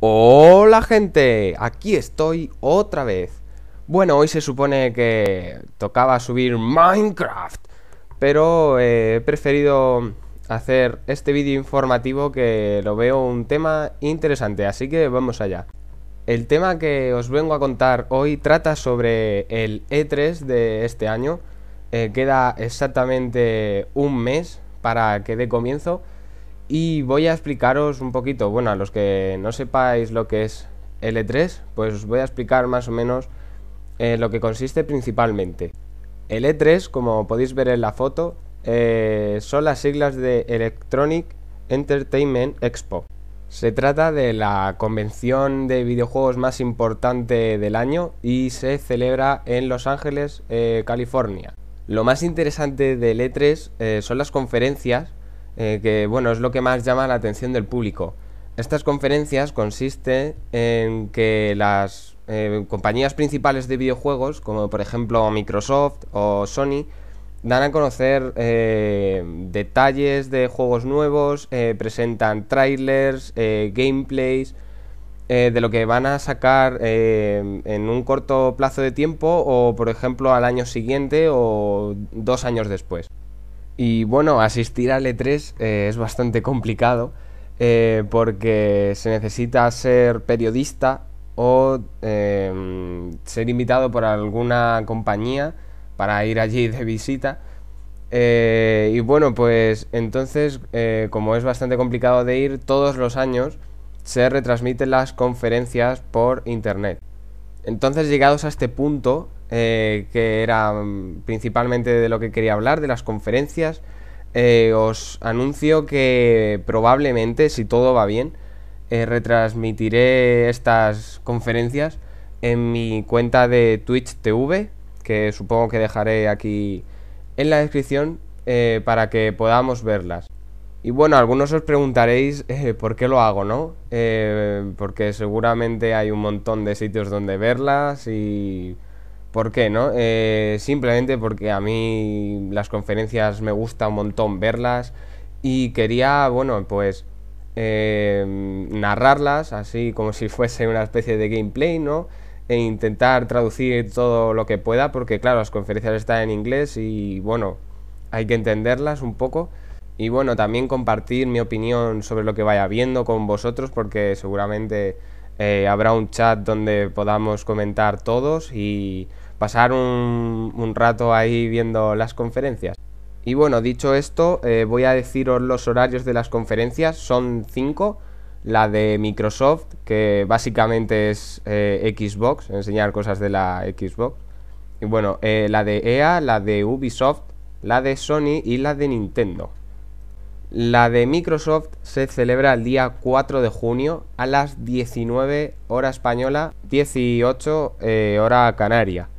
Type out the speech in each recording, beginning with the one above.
Hola gente, aquí estoy otra vez. Bueno, hoy se supone que tocaba subir Minecraft, pero eh, he preferido hacer este vídeo informativo que lo veo un tema interesante, así que vamos allá. El tema que os vengo a contar hoy trata sobre el E3 de este año. Eh, queda exactamente un mes para que dé comienzo. Y voy a explicaros un poquito, bueno, a los que no sepáis lo que es e 3 pues os voy a explicar más o menos eh, lo que consiste principalmente. El E3, como podéis ver en la foto, eh, son las siglas de Electronic Entertainment Expo. Se trata de la convención de videojuegos más importante del año y se celebra en Los Ángeles, eh, California. Lo más interesante del E3 son las conferencias eh, que bueno, es lo que más llama la atención del público. Estas conferencias consisten en que las eh, compañías principales de videojuegos, como por ejemplo Microsoft o Sony, dan a conocer eh, detalles de juegos nuevos, presentan trailers, gameplays, de lo que van a sacar en un corto plazo de tiempo o por ejemplo al año siguiente o dos años después. Y bueno, asistir al E3 eh, es bastante complicado eh, porque se necesita ser periodista o em, ser invitado por alguna compañía para ir allí de visita. Eh, y bueno, pues entonces, como es bastante complicado de ir, todos los años se retransmiten las conferencias por internet. Entonces, llegados a este punto, eh, que era mm, principalmente de lo que quería hablar, de las conferencias. Eh, os anuncio que probablemente, si todo va bien, eh, retransmitiré estas conferencias en mi cuenta de Twitch TV, que supongo que dejaré aquí en la descripción para que podamos verlas. Y bueno, algunos os preguntaréis por qué lo hago, ¿no? porque seguramente hay un montón de sitios donde verlas y ¿Por qué no? Eh, simplemente porque a mí las conferencias me gusta un montón verlas y quería, bueno, pues eh, narrarlas así como si fuese una especie de gameplay, ¿no? E intentar traducir todo lo que pueda porque, claro, las conferencias están en inglés y, bueno, hay que entenderlas un poco. Y, bueno, también compartir mi opinión sobre lo que vaya viendo con vosotros porque seguramente eh, habrá un chat donde podamos comentar todos y pasar un, rato ahí viendo las conferencias. Y bueno, dicho esto, eh, voy a deciros los horarios de las conferencias. Son cinco. La de Microsoft, que básicamente es eh, Xbox, enseñar cosas de la Xbox. Y bueno, la de EA, la de Ubisoft, la de Sony y la de Nintendo. La de Microsoft se celebra el día 4 de junio a las 19 hora española, 18 horas eh, hora canaria.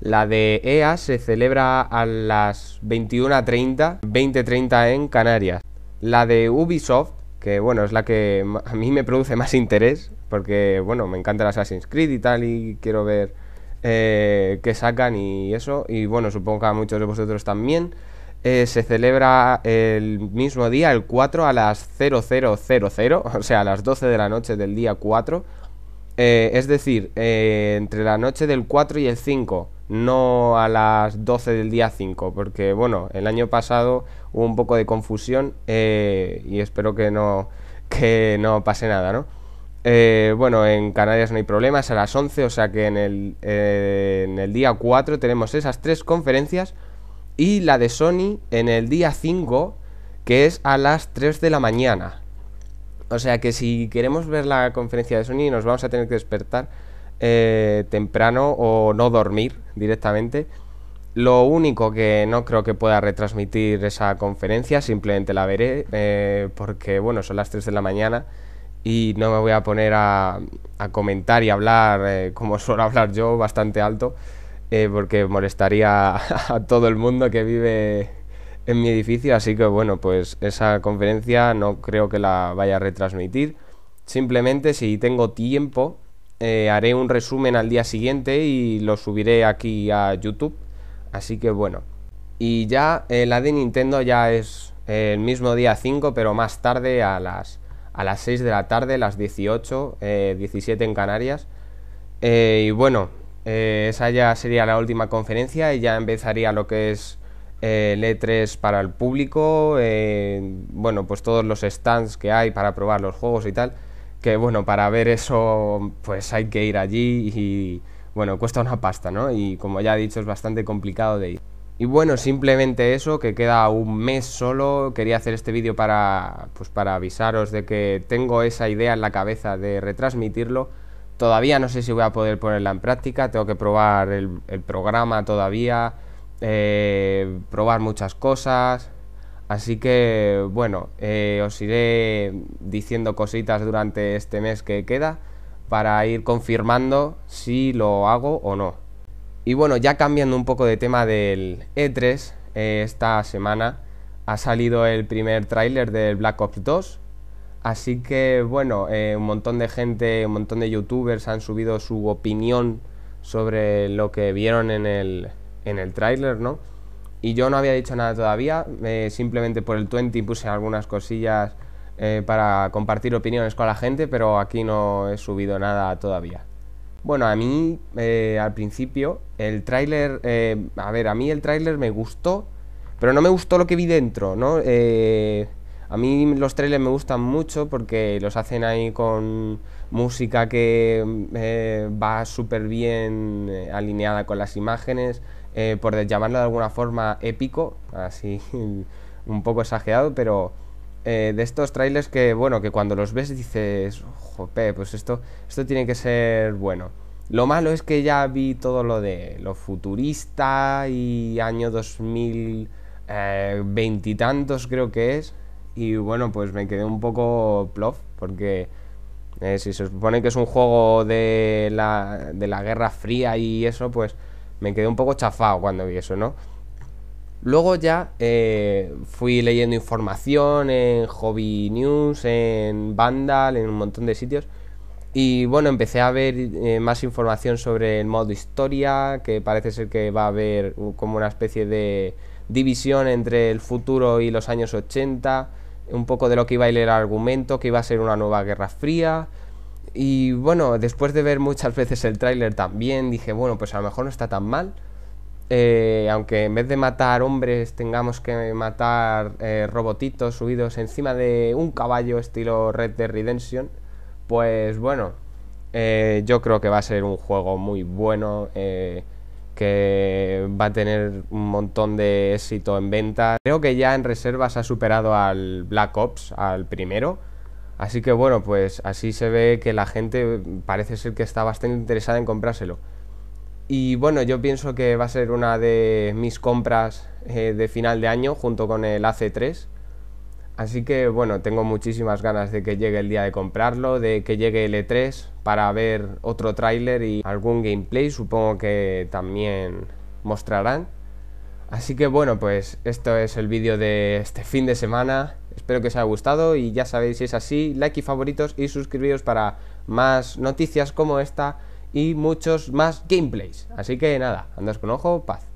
La de EA se celebra a las 21.30, 20.30 en Canarias. La de Ubisoft, que bueno, es la que a mí me produce más interés, porque bueno, me encanta el Assassin's Creed y tal, y quiero ver eh, qué sacan y eso, y bueno, supongo que a muchos de vosotros también. Eh, se celebra el mismo día, el 4, a las 0000, o sea, a las 12 de la noche del día 4. Eh, es decir, eh, entre la noche del 4 y el 5, no a las 12 del día 5, porque bueno, el año pasado hubo un poco de confusión y espero que no, pase nada, ¿no? bueno, en Canarias no hay problemas, a las 11, o sea que en el día 4 tenemos esas tres conferencias y la de Sony en el día 5, que es a las 3 de la mañana. O sea que si queremos ver la conferencia de Sony nos vamos a tener que despertar eh, temprano o no dormir directamente. Lo único que no creo que pueda retransmitir esa conferencia, simplemente la veré, eh, porque bueno, son las 3 de la mañana y no me voy a poner a, a comentar y hablar eh, como suelo hablar yo, bastante alto. Eh, porque molestaría a todo el mundo que vive en mi edificio, así que bueno, pues esa conferencia no creo que la vaya a retransmitir. Simplemente si tengo tiempo, eh, haré un resumen al día siguiente y lo subiré aquí a YouTube. Así que bueno. Y ya eh, la de Nintendo ya es el mismo día 5, pero más tarde a las, a las 6 de la tarde, las 18, 17 en Canarias. y bueno, eh, esa ya sería la última conferencia y ya empezaría lo que es eh, E3 para el público, eh, bueno, pues todos los stands que hay para probar los juegos y tal, que bueno, para ver eso pues hay que ir allí y bueno, cuesta una pasta, ¿no? Y como ya he dicho es bastante complicado de ir. Y bueno, simplemente eso, que queda un mes solo, quería hacer este vídeo para, pues para avisaros de que tengo esa idea en la cabeza de retransmitirlo, Todavía no sé si voy a poder ponerla en práctica, tengo que probar el, programa todavía, eh, probar muchas cosas. Así que, bueno, eh, os iré diciendo cositas durante este mes que queda para ir confirmando si lo hago o no. Y bueno, ya cambiando un poco de tema del E3, eh, esta semana ha salido el primer tráiler del Black Ops 2 Así que bueno, eh, un montón de gente, un montón de youtubers han subido su opinión sobre lo que vieron en el, en tráiler, ¿no? Y yo no había dicho nada todavía, eh, simplemente por el 20 puse algunas cosillas eh, para compartir opiniones con la gente, pero aquí no he subido nada todavía. Bueno, a mí al principio el tráiler, a ver, a mí el tráiler me gustó, pero no me gustó lo que vi dentro, ¿no? Eh, a mí los trailers me gustan mucho porque los hacen ahí con música que mm, eh, va súper bien eh, alineada con las imágenes, eh, por llamarlo de alguna forma épico, así un poco exagerado, pero de estos trailers que, bueno, que cuando los ves dices, jope, pues esto, esto tiene que ser bueno. Lo malo es que ya vi todo lo de lo futurista y año 2000 veintitantos creo que es, y bueno, pues me quedé un poco plof porque eh, si se supone que es un juego de la, de la Guerra Fría y eso, pues me quedé un poco chafado cuando vi eso, ¿no? Luego ya eh, fui leyendo información en Hobby News, en Vandal, en un montón de sitios. Y bueno, empecé a ver eh, más información sobre el modo historia, que parece ser que va a haber uh, como una especie de división entre el futuro y los años 80 un poco de lo que iba a ir el argumento, que iba a ser una nueva Guerra Fría. Y bueno, después de ver muchas veces el tráiler también, dije, bueno, pues a lo mejor no está tan mal. Eh, aunque en vez de matar hombres tengamos que matar eh, robotitos subidos encima de un caballo estilo Red Dead Redemption, pues bueno, eh, yo creo que va a ser un juego muy bueno. Eh, que va a tener un montón de éxito en venta. Creo que ya en reservas ha superado al Black Ops, al primero. Así que bueno, pues así se ve que la gente parece ser que está bastante interesada en comprárselo. Y bueno, yo pienso que va a ser una de mis compras eh, de final de año junto con el AC3. Así que bueno, tengo muchísimas ganas de que llegue el día de comprarlo, de que llegue el E3 para ver otro tráiler y algún gameplay, supongo que también mostrarán. Así que bueno, pues esto es el vídeo de este fin de semana. Espero que os haya gustado y ya sabéis si es así, like y favoritos y suscribiros para más noticias como esta y muchos más gameplays. Así que nada, andas con ojo, paz.